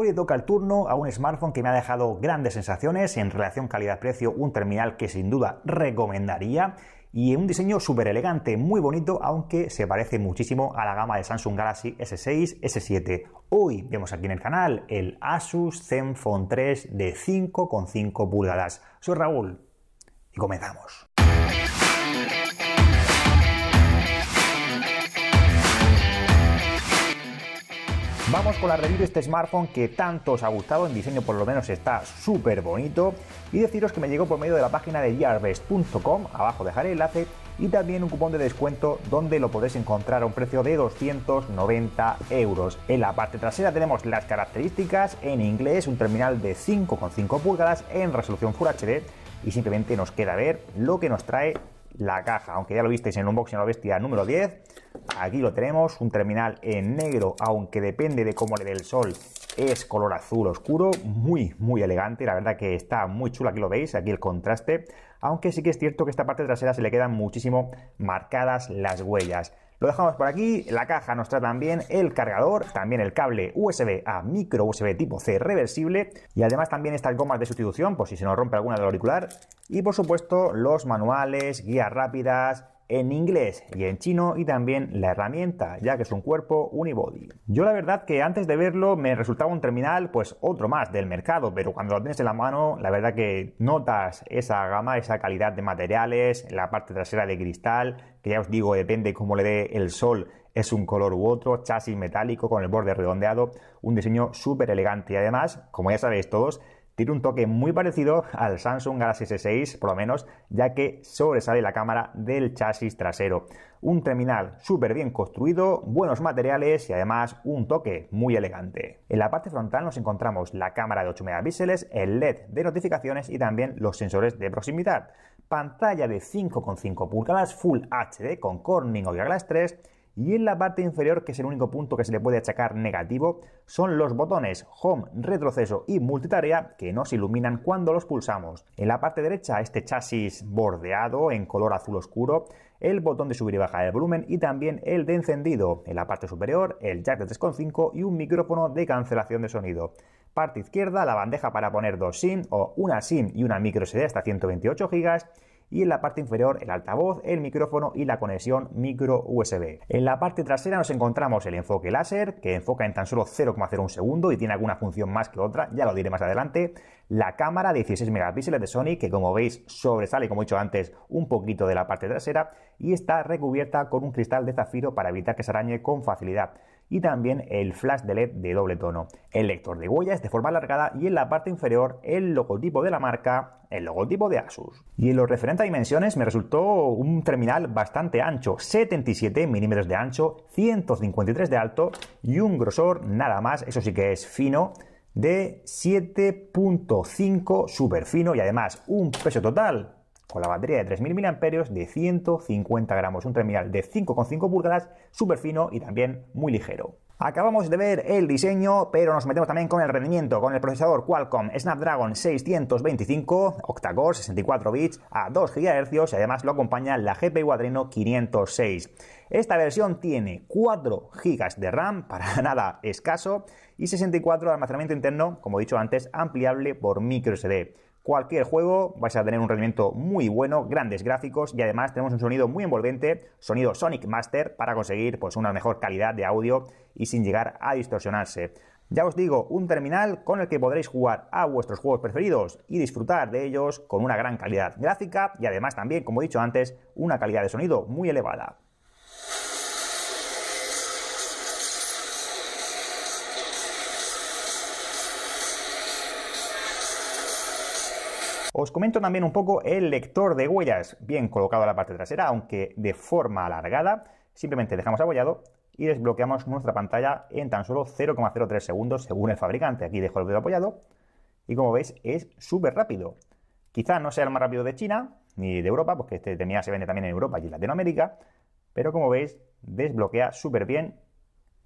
Hoy toca el turno a un smartphone que me ha dejado grandes sensaciones en relación calidad-precio, un terminal que sin duda recomendaría y un diseño súper elegante, muy bonito, aunque se parece muchísimo a la gama de Samsung Galaxy S6, S7. Hoy vemos aquí en el canal el Asus Zenfone 3 de 5,5 pulgadas. Soy Raúl y comenzamos. Vamos con la review de este smartphone que tanto os ha gustado, en diseño por lo menos está súper bonito y deciros que me llegó por medio de la página de gearbest.com, abajo dejaré el enlace y también un cupón de descuento donde lo podéis encontrar a un precio de 290 euros. En la parte trasera tenemos las características en inglés, un terminal de 5,5 pulgadas en resolución Full HD y simplemente nos queda ver lo que nos trae la caja, aunque ya lo visteis en Unboxing a la Bestia número 10. Aquí lo tenemos, un terminal en negro, aunque depende de cómo le dé el sol, es color azul oscuro, muy, muy elegante, la verdad que está muy chula, aquí lo veis, aquí el contraste, aunque sí que es cierto que esta parte trasera se le quedan muchísimo marcadas las huellas. Lo dejamos por aquí, la caja nos trae también el cargador, también el cable USB a micro USB tipo C reversible y además también estas gomas de sustitución por si se nos rompe alguna del auricular y por supuesto los manuales, guías rápidas, en inglés y en chino y también la herramienta, ya que es un cuerpo unibody. Yo la verdad que antes de verlo me resultaba un terminal pues otro más del mercado, pero cuando lo tienes en la mano la verdad que notas esa gama, esa calidad de materiales, la parte trasera de cristal, que ya os digo depende cómo le dé el sol es un color u otro, chasis metálico con el borde redondeado, un diseño súper elegante y además, como ya sabéis todos, tiene un toque muy parecido al Samsung Galaxy S6, por lo menos, ya que sobresale la cámara del chasis trasero. Un terminal súper bien construido, buenos materiales y además un toque muy elegante. En la parte frontal nos encontramos la cámara de 8 megapíxeles, el LED de notificaciones y también los sensores de proximidad. Pantalla de 5,5 pulgadas Full HD con Corning Gorilla Glass 3 y en la parte inferior, que es el único punto que se le puede achacar negativo, son los botones Home, Retroceso y Multitarea que nos iluminan cuando los pulsamos. En la parte derecha, este chasis bordeado en color azul oscuro, el botón de subir y bajar el volumen y también el de encendido. En la parte superior, el jack de 3.5 y un micrófono de cancelación de sonido. Parte izquierda, la bandeja para poner dos SIM o una SIM y una micro SD hasta 128 GB y en la parte inferior el altavoz, el micrófono y la conexión micro USB. En la parte trasera nos encontramos el enfoque láser que enfoca en tan solo 0,01 segundo y tiene alguna función más que otra, ya lo diré más adelante. La cámara de 16 megapíxeles de Sony que como veis sobresale como he dicho antes un poquito de la parte trasera y está recubierta con un cristal de zafiro para evitar que se arañe con facilidad y también el flash de LED de doble tono, el lector de huellas de forma alargada y en la parte inferior el logotipo de la marca, el logotipo de Asus. Y en lo referente a dimensiones me resultó un terminal bastante ancho, 77 milímetros de ancho, 153 de alto y un grosor nada más, eso sí que es fino, de 7.5 super fino y además un peso total con la batería de 3.000 mAh de 150 gramos, un terminal de 5,5 pulgadas, súper fino y también muy ligero. Acabamos de ver el diseño, pero nos metemos también con el rendimiento, con el procesador Qualcomm Snapdragon 625, octa-core, 64 bits, a 2 GHz y además lo acompaña la GPU Adreno 506. Esta versión tiene 4 GB de RAM, para nada escaso, y 64 de almacenamiento interno, como he dicho antes, ampliable por microSD cualquier juego, vais a tener un rendimiento muy bueno, grandes gráficos y además tenemos un sonido muy envolvente, sonido Sonic Master, para conseguir pues, una mejor calidad de audio y sin llegar a distorsionarse. Ya os digo, un terminal con el que podréis jugar a vuestros juegos preferidos y disfrutar de ellos con una gran calidad gráfica y además también, como he dicho antes, una calidad de sonido muy elevada. Os comento también un poco el lector de huellas, bien colocado en la parte trasera, aunque de forma alargada. Simplemente dejamos apoyado y desbloqueamos nuestra pantalla en tan solo 0,03 segundos según el fabricante. Aquí dejo el dedo apoyado y como veis es súper rápido. Quizá no sea el más rápido de China ni de Europa, porque este terminal se vende también en Europa y en Latinoamérica, pero como veis desbloquea súper bien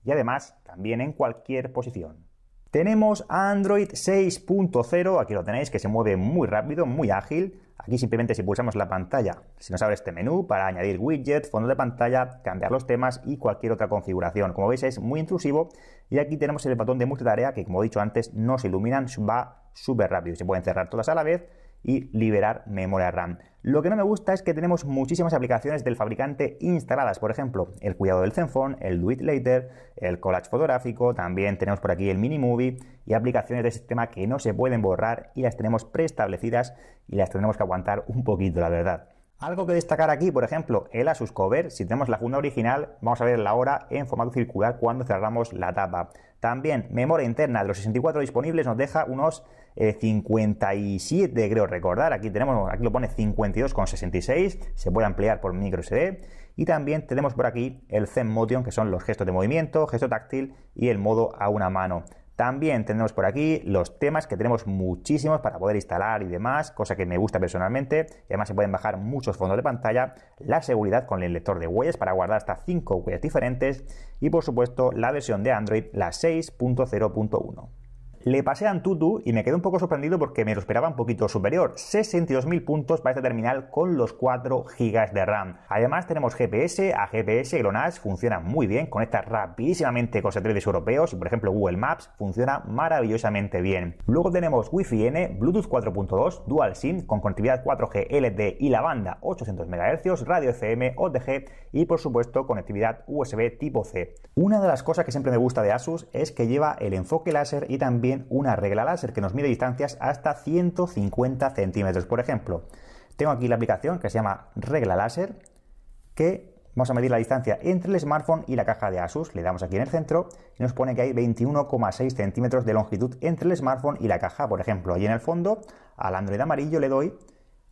y además también en cualquier posición. Tenemos Android 6.0, aquí lo tenéis, que se mueve muy rápido, muy ágil. Aquí simplemente si pulsamos la pantalla, se nos abre este menú para añadir widget, fondo de pantalla, cambiar los temas y cualquier otra configuración. Como veis es muy intrusivo y aquí tenemos el botón de multitarea que como he dicho antes no se iluminan, va súper rápido. Se pueden cerrar todas a la vez y liberar memoria RAM. Lo que no me gusta es que tenemos muchísimas aplicaciones del fabricante instaladas, por ejemplo, el cuidado del Zenfone, el Do It Later, el collage fotográfico, también tenemos por aquí el Mini Movie y aplicaciones de sistema que no se pueden borrar y las tenemos preestablecidas y las tenemos que aguantar un poquito, la verdad. Algo que destacar aquí, por ejemplo, el Asus Cover. Si tenemos la funda original, vamos a ver la hora en formato circular cuando cerramos la tapa. También memoria interna de los 64 disponibles nos deja unos 57 eh, 57, creo recordar. Aquí tenemos, aquí lo pone 52,66. Se puede ampliar por micro SD. Y también tenemos por aquí el Zen Motion, que son los gestos de movimiento, gesto táctil y el modo a una mano. También tenemos por aquí los temas que tenemos muchísimos para poder instalar y demás, cosa que me gusta personalmente. Y además se pueden bajar muchos fondos de pantalla, la seguridad con el lector de huellas para guardar hasta 5 huellas diferentes y por supuesto la versión de Android, la 6.0.1. Le pasé a Antutu y me quedé un poco sorprendido porque me lo esperaba un poquito superior. 62.000 puntos para este terminal con los 4 GB de RAM. Además tenemos GPS, a GPS, GLONASS, funciona muy bien, conecta rapidísimamente con satélites europeos y por ejemplo Google Maps funciona maravillosamente bien. Luego tenemos Wi-Fi N, Bluetooth 4.2, Dual SIM con conectividad 4G LTE y la banda 800 MHz, radio FM, OTG y por supuesto conectividad USB tipo C. Una de las cosas que siempre me gusta de Asus es que lleva el enfoque láser y también una regla láser que nos mide distancias hasta 150 centímetros. Por ejemplo, tengo aquí la aplicación que se llama regla láser que vamos a medir la distancia entre el smartphone y la caja de Asus. Le damos aquí en el centro y nos pone que hay 21,6 centímetros de longitud entre el smartphone y la caja. Por ejemplo, ahí en el fondo, al Android amarillo le doy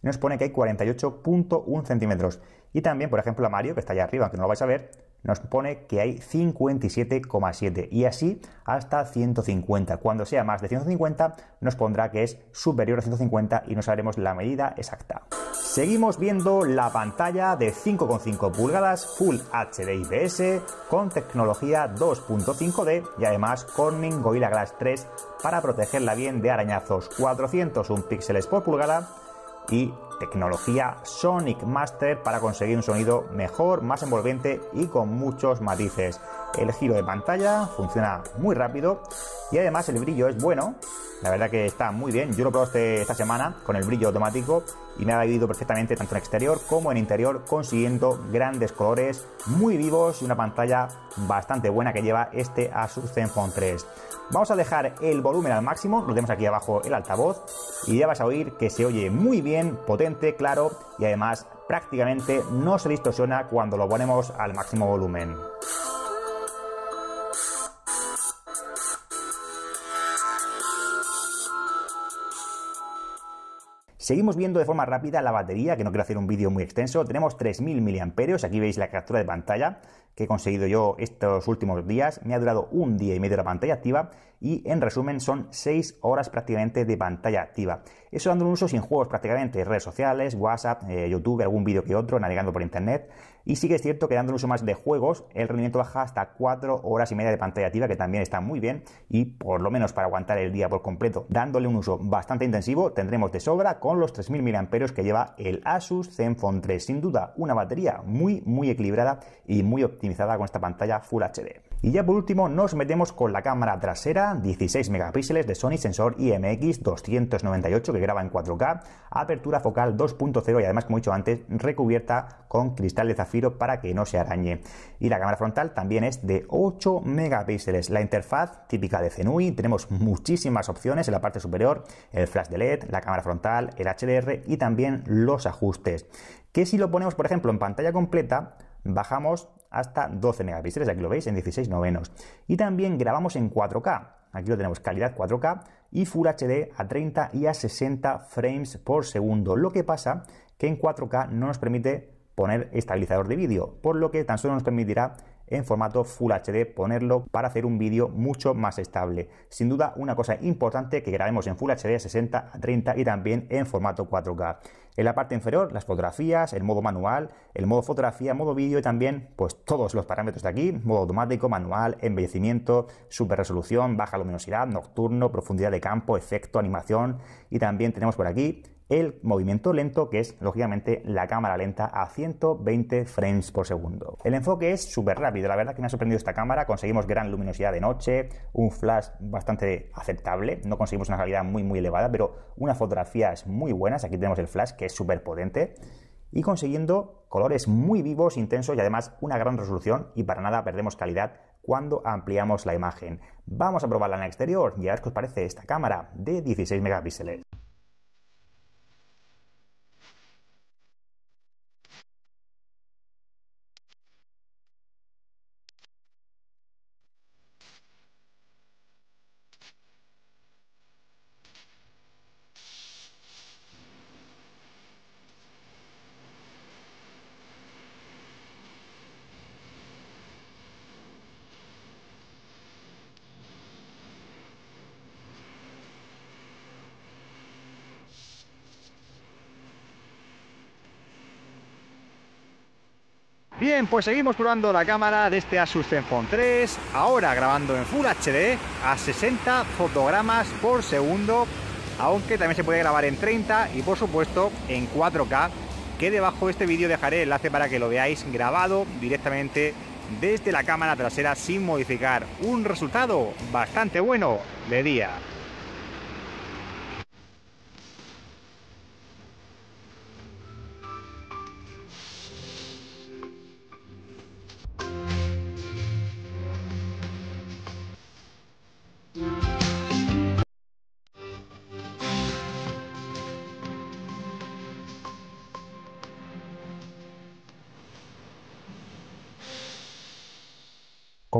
y nos pone que hay 48,1 centímetros. Y también, por ejemplo, a Mario, que está allá arriba, que no lo vais a ver, nos pone que hay 57,7 y así hasta 150. Cuando sea más de 150 nos pondrá que es superior a 150 y nos haremos la medida exacta. Seguimos viendo la pantalla de 5,5 pulgadas Full HD IPS con tecnología 2.5D y además Corning Gorilla Glass 3 para protegerla bien de arañazos. 401 píxeles por pulgada y tecnología Sonic Master para conseguir un sonido mejor, más envolvente y con muchos matices. El giro de pantalla funciona muy rápido y además el brillo es bueno. La verdad que está muy bien. Yo lo probé este, esta semana con el brillo automático y me ha ido perfectamente tanto en exterior como en interior, consiguiendo grandes colores muy vivos y una pantalla bastante buena que lleva este Asus Zenfone 3. Vamos a dejar el volumen al máximo, lo tenemos aquí abajo el altavoz y ya vas a oír que se oye muy bien, potente claro y además prácticamente no se distorsiona cuando lo ponemos al máximo volumen. Seguimos viendo de forma rápida la batería, que no quiero hacer un vídeo muy extenso. Tenemos 3.000 miliamperios. Aquí veis la captura de pantalla que he conseguido yo estos últimos días. Me ha durado un día y medio la pantalla activa y en resumen son 6 horas prácticamente de pantalla activa. Eso dando un uso sin juegos prácticamente, redes sociales, WhatsApp, eh, YouTube, algún vídeo que otro, navegando por internet. Y sí que es cierto que dando un uso más de juegos, el rendimiento baja hasta 4 horas y media de pantalla activa, que también está muy bien, y por lo menos para aguantar el día por completo, dándole un uso bastante intensivo, tendremos de sobra con los 3.000 mAh que lleva el Asus Zenfone 3. Sin duda, una batería muy, muy equilibrada y muy optimizada con esta pantalla Full HD. Y ya por último nos metemos con la cámara trasera, 16 megapíxeles de Sony sensor IMX 298 que graba en 4K, apertura focal 2.0 y además como he dicho antes recubierta con cristal de zafiro para que no se arañe. Y la cámara frontal también es de 8 megapíxeles. La interfaz típica de Zenui, tenemos muchísimas opciones en la parte superior, el flash de LED, la cámara frontal, el HDR y también los ajustes. Que si lo ponemos por ejemplo en pantalla completa, bajamos hasta 12 megapíxeles, aquí lo veis, en 16 novenos. Y también grabamos en 4K, aquí lo tenemos, calidad 4K y Full HD a 30 y a 60 frames por segundo. Lo que pasa que en 4K no nos permite poner estabilizador de vídeo, por lo que tan solo nos permitirá en formato Full HD, ponerlo para hacer un vídeo mucho más estable. Sin duda, una cosa importante que grabemos en Full HD 60 a 30 y también en formato 4K. En la parte inferior, las fotografías, el modo manual, el modo fotografía, modo vídeo y también pues todos los parámetros de aquí, modo automático, manual, embellecimiento, super resolución, baja luminosidad, nocturno, profundidad de campo, efecto, animación y también tenemos por aquí el movimiento lento, que es lógicamente la cámara lenta a 120 frames por segundo. El enfoque es súper rápido, la verdad que me ha sorprendido esta cámara, conseguimos gran luminosidad de noche, un flash bastante aceptable, no conseguimos una calidad muy muy elevada, pero unas fotografías muy buenas, aquí tenemos el flash que es súper potente, y consiguiendo colores muy vivos, intensos y además una gran resolución y para nada perdemos calidad cuando ampliamos la imagen. Vamos a probarla en el exterior y a ver qué os parece esta cámara de 16 megapíxeles. Bien, pues seguimos probando la cámara de este Asus Zenfone 3, ahora grabando en Full HD a 60 fotogramas por segundo, aunque también se puede grabar en 30 y por supuesto en 4K, que debajo de este vídeo dejaré el enlace para que lo veáis grabado directamente desde la cámara trasera sin modificar, un resultado bastante bueno de día.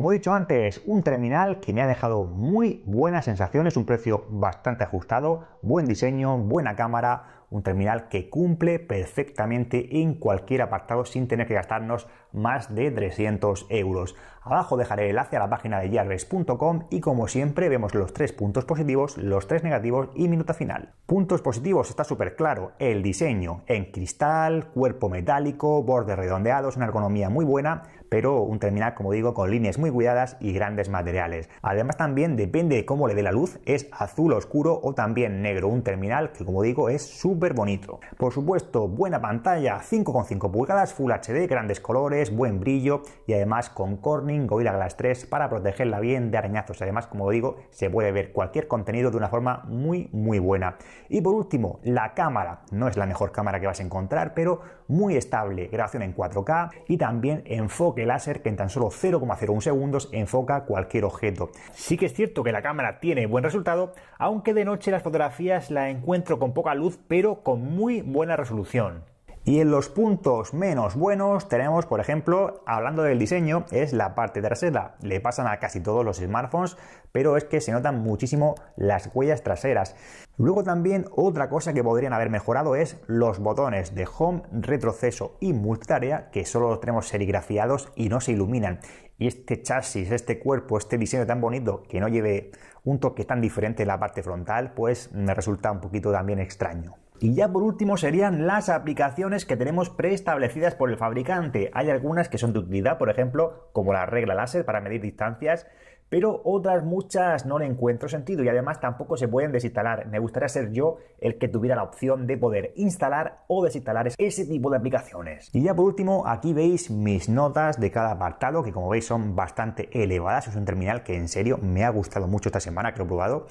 como he dicho antes, un terminal que me ha dejado muy buenas sensaciones, un precio bastante ajustado, buen diseño, buena cámara, un terminal que cumple perfectamente en cualquier apartado sin tener que gastarnos más de 300 euros. Abajo dejaré el enlace a la página de jarves.com y como siempre vemos los tres puntos positivos, los tres negativos y minuta final. Puntos positivos está súper claro, el diseño en cristal, cuerpo metálico, bordes redondeados, una ergonomía muy buena, pero un terminal, como digo, con líneas muy cuidadas y grandes materiales. Además también depende de cómo le dé la luz, es azul oscuro o también negro, un terminal que como digo es súper bonito. Por supuesto, buena pantalla, 5,5 pulgadas, Full HD, grandes colores, buen brillo y además con Corning Gorilla Glass 3 para protegerla bien de arañazos. Además, como digo, se puede ver cualquier contenido de una forma muy muy buena. Y por último, la cámara, no es la mejor cámara que vas a encontrar, pero muy estable, grabación en 4K y también enfoque láser que en tan solo 0,01 segundos enfoca cualquier objeto. Sí que es cierto que la cámara tiene buen resultado, aunque de noche las fotografías la encuentro con poca luz pero con muy buena resolución. Y en los puntos menos buenos tenemos, por ejemplo, hablando del diseño, es la parte trasera. Le pasan a casi todos los smartphones, pero es que se notan muchísimo las huellas traseras. Luego también otra cosa que podrían haber mejorado es los botones de home, retroceso y multitarea, que solo los tenemos serigrafiados y no se iluminan. Y este chasis, este cuerpo, este diseño tan bonito que no lleve un toque tan diferente en la parte frontal, pues me resulta un poquito también extraño. Y ya por último serían las aplicaciones que tenemos preestablecidas por el fabricante. Hay algunas que son de utilidad, por ejemplo, como la regla láser para medir distancias, pero otras muchas no le encuentro sentido y además tampoco se pueden desinstalar. Me gustaría ser yo el que tuviera la opción de poder instalar o desinstalar ese tipo de aplicaciones. Y ya por último, aquí veis mis notas de cada apartado, que como veis son bastante elevadas. Es un terminal que en serio me ha gustado mucho esta semana que lo he probado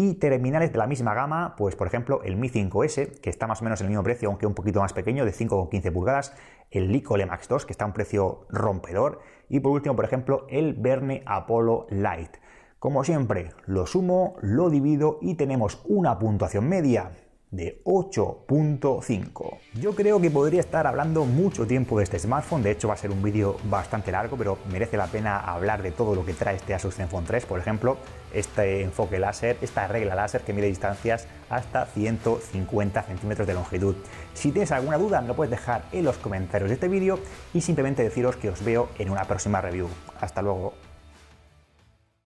y terminales de la misma gama, pues por ejemplo el Mi 5S, que está más o menos en el mismo precio, aunque un poquito más pequeño, de 5,15 pulgadas, el Licole Max 2, que está a un precio rompedor, y por último, por ejemplo, el Verne Apollo Light. Como siempre, lo sumo, lo divido y tenemos una puntuación media de 8.5. Yo creo que podría estar hablando mucho tiempo de este smartphone, de hecho va a ser un vídeo bastante largo, pero merece la pena hablar de todo lo que trae este Asus Zenfone 3, por ejemplo, este enfoque láser, esta regla láser que mide distancias hasta 150 centímetros de longitud. Si tienes alguna duda me lo puedes dejar en los comentarios de este vídeo y simplemente deciros que os veo en una próxima review. Hasta luego.